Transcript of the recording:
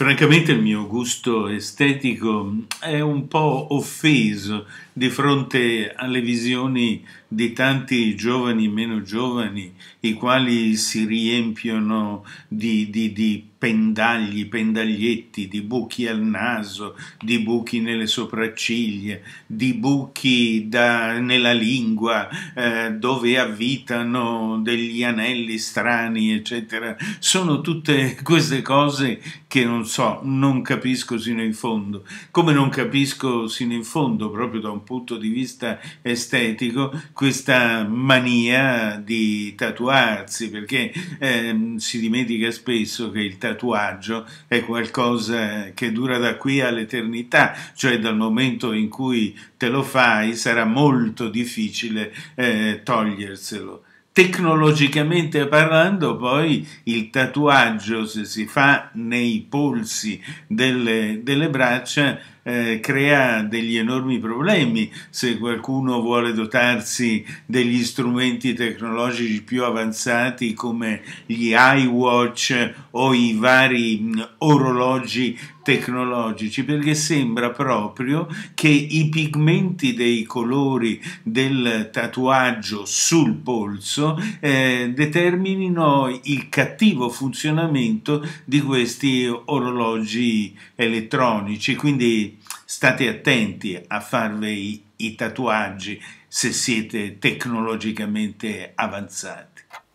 Francamente il mio gusto estetico è un po' offeso di fronte alle visioni di tanti giovani meno giovani, i quali si riempiono di, di, di pendagli, pendaglietti, di buchi al naso, di buchi nelle sopracciglia, di buchi da, nella lingua eh, dove avvitano degli anelli strani, eccetera. Sono tutte queste cose che non so, non capisco sino in fondo. Come non capisco sino in fondo, proprio da un punto di vista estetico, questa mania di tatuarsi, perché ehm, si dimentica spesso che il tatuaggio è qualcosa che dura da qui all'eternità, cioè dal momento in cui te lo fai sarà molto difficile eh, toglierselo tecnologicamente parlando poi il tatuaggio se si fa nei polsi delle, delle braccia eh, crea degli enormi problemi se qualcuno vuole dotarsi degli strumenti tecnologici più avanzati come gli iWatch o i vari mh, mm, orologi tecnologici perché sembra proprio che i pigmenti dei colori del tatuaggio sul polso eh, determinino il cattivo funzionamento di questi orologi elettronici quindi state attenti a farvi i, i tatuaggi se siete tecnologicamente avanzati